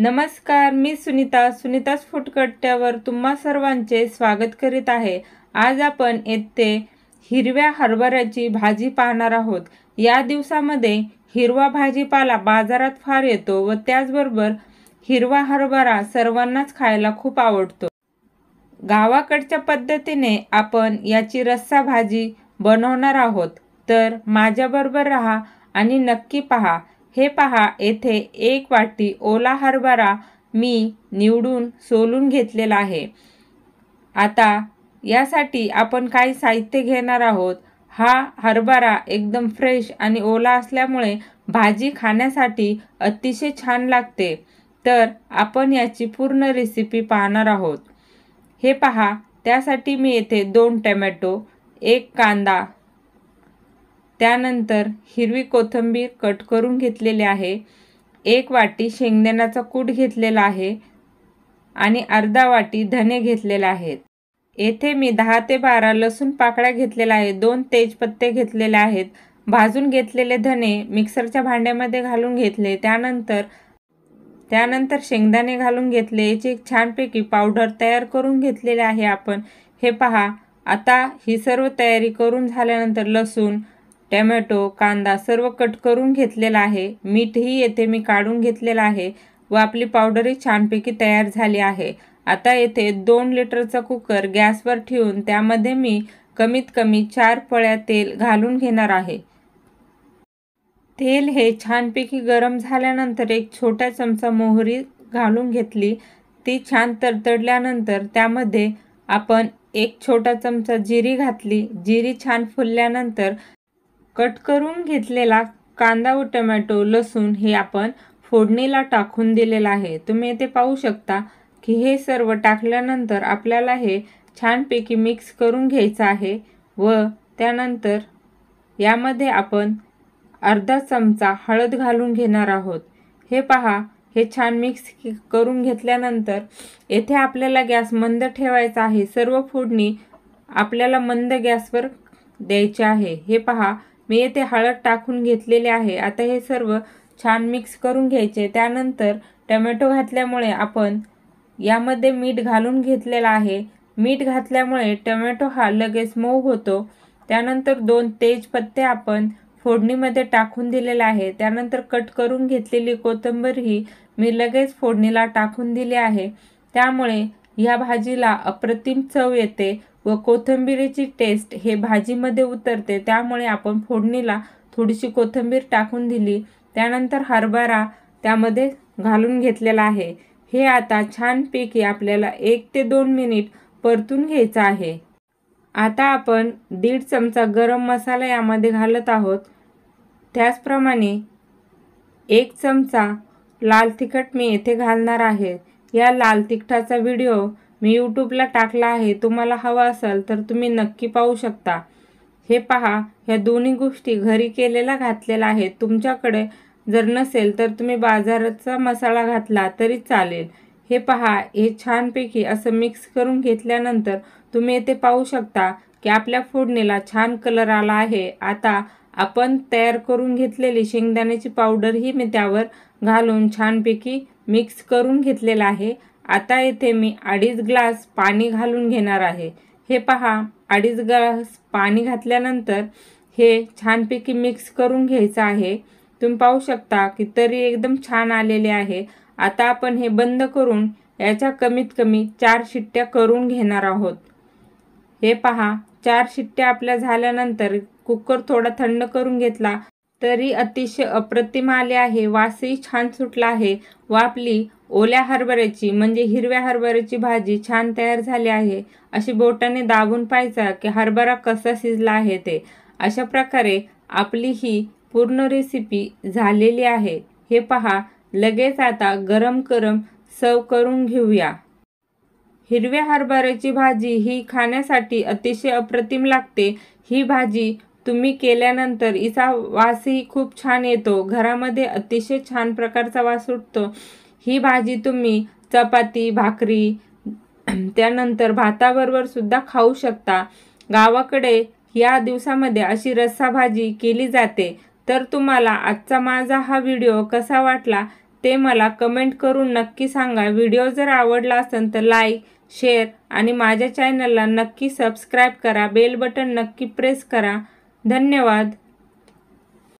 नमस्कार मी सुनीता सुनीताच फुटकट्ट्यावर तुम्हा सर्वांचे स्वागत करीत आहे आज आपण येथे हिरव्या हरभऱ्याची भाजी पाहणार आहोत या दिवसामध्ये हिरवा भाजीपाला बाजारात फार येतो व त्याचबरोबर हिरवा हरभरा सर्वांनाच खायला खूप आवडतो गावाकडच्या पद्धतीने आपण याची रस्सा भाजी बनवणार आहोत तर माझ्याबरोबर राहा आणि नक्की पहा हे पहा येथे एक वाटी ओला हरभरा मी निवडून सोलून घेतलेला आहे आता यासाठी आपण काही साहित्य घेणार आहोत हा हरभरा एकदम फ्रेश आणि ओला असल्यामुळे भाजी खाण्यासाठी अतिशय छान लागते तर आपण याची पूर्ण रेसिपी पाहणार आहोत हे पहा त्यासाठी मी येथे दोन टमॅटो एक कांदा त्यानंतर हिरवी कोथिंबीर कट करून घेतलेली आहे एक वाटी शेंगदाण्याचा कूट घेतलेला आहे आणि अर्धा वाटी धने घेतलेले आहेत येथे मी दहा ते बारा लसूण पाकळ्या घेतलेल्या आहेत दोन तेजपत्ते घेतलेले आहेत भाजून घेतलेले धने मिक्सरच्या भांड्यामध्ये घालून घेतले त्यानंतर त्यानंतर शेंगदाणे घालून घेतले याची एक छानपैकी पावडर तयार करून घेतलेले आहे आपण हे पहा आता ही सर्व तयारी करून झाल्यानंतर लसूण टॅमॅटो कांदा सर्व कट करून घेतलेला आहे मीठही येथे मी काढून घेतलेलं आहे व आपली पावडरही छानपैकी तयार झाली आहे आता येथे दोन लिटरचा कुकर गॅसवर ठेवून त्यामध्ये मी कमीत कमी चार पळ्या तेल घालून घेणार आहे तेल हे छानपैकी गरम झाल्यानंतर एक छोटा चमचा मोहरी घालून घेतली ती छान तडतडल्यानंतर त्यामध्ये आपण एक छोटा चमचा जिरी घातली जिरी छान फुलल्यानंतर कट करून घेतलेला कांदा व टमॅटो लसूण हे आपण फोडणीला टाकून दिलेलं आहे तुम्ही इथे पाहू शकता की हे सर्व टाकल्यानंतर आपल्याला हे छानपैकी मिक्स करून घ्यायचं आहे व त्यानंतर यामध्ये आपण अर्धा चमचा हळद घालून घेणार आहोत हे पहा हे छान मिक्स करून घेतल्यानंतर येथे आपल्याला गॅस मंद ठेवायचा आहे सर्व फोडणी आपल्याला मंद गॅसवर द्यायची आहे हे पहा मी येथे हळद टाकून घेतलेले आहे आता हे सर्व छान मिक्स करून घ्यायचे त्यानंतर टमॅटो घातल्यामुळे आपण यामध्ये मीठ घालून घेतलेला आहे मीठ घातल्यामुळे टमॅटो हा लगेच मऊ होतो त्यानंतर दोन तेजपत्ते आपण फोडणीमध्ये टाकून दिलेले आहे त्यानंतर कट करून घेतलेली कोथिंबीर ही मी लगेच फोडणीला टाकून दिली आहे त्यामुळे ह्या भाजीला अप्रतिम चव येते व कोथिंबिरीची टेस्ट हे भाजीमध्ये उतरते त्यामुळे आपण फोडणीला थोडीशी कोथिंबीर टाकून दिली त्यानंतर हरभरा त्यामध्ये घालून घेतलेला आहे हे आता छानपैकी आपल्याला एक ते दोन मिनिट परतून घ्यायचं आहे आता आपण दीड चमचा गरम मसाला यामध्ये घालत आहोत त्याचप्रमाणे एक चमचा लाल तिखट मी येथे घालणार आहे या लाल तिखटाचा व्हिडिओ मी यूट्यूबला टाकला आहे तुम्हाला हवा असेल तर तुम्ही नक्की पाहू शकता हे पहा ह्या दोन्ही गोष्टी घरी केलेला घातलेला आहे तुमच्याकडे जर नसेल तर तुम्ही बाजाराचा मसाला घातला तरी चालेल हे पहा हे छानपैकी असं मिक्स करून घेतल्यानंतर तुम्ही येथे पाहू शकता की आपल्या फोडणीला छान कलर आला आहे आता आपण तयार करून घेतलेली शेंगदाण्याची पावडरही मी त्यावर घालून छानपैकी मिक्स करून घेतलेला आहे आता येथे मी अडीच ग्लास पाणी घालून घेणार आहे हे पहा अडीच ग्लास पाणी घातल्यानंतर हे छानपैकी मिक्स करून घ्यायचं आहे तुम्ही पाहू शकता की तरी एकदम छान आलेले आहे आता आपण हे बंद करून याच्या कमीत कमी चार शिट्ट्या करून घेणार आहोत हे पहा चार शिट्ट्या आपल्या झाल्यानंतर कुकर थोडा थंड करून घेतला तरी अतिशय अप्रतिम आले आहे वासही छान सुटला आहे व आपली ओल्या हरभऱ्याची म्हणजे हिरव्या हरभऱ्याची भाजी छान तयार झाली आहे अशी बोटाने दाबून पाहायचा की हरभरा कसा शिजला आहे ते अशा प्रकारे आपली ही पूर्ण रेसिपी झालेली आहे हे पहा लगेच आता गरम गरम सर्व करून घेऊया हिरव्या हरभऱ्याची भाजी ही खाण्यासाठी अतिशय अप्रतिम लागते ही भाजी तुम्ही केल्यानंतर हिचा वासही खूप छान येतो घरामध्ये अतिशय छान प्रकारचा वास उठतो ही भाजी तुम्ही चपाती भाकरी त्यानंतर भाताबरोबर सुद्धा खाऊ शकता गावाकडे या दिवसामध्ये अशी रस्सा भाजी केली जाते तर तुम्हाला आजचा माझा हा व्हिडिओ कसा वाटला ते मला कमेंट करून नक्की सांगा व्हिडिओ जर आवडला असेल तर लाईक शेअर आणि माझ्या चॅनलला नक्की सबस्क्राईब करा बेल बटन नक्की प्रेस करा धन्यवाद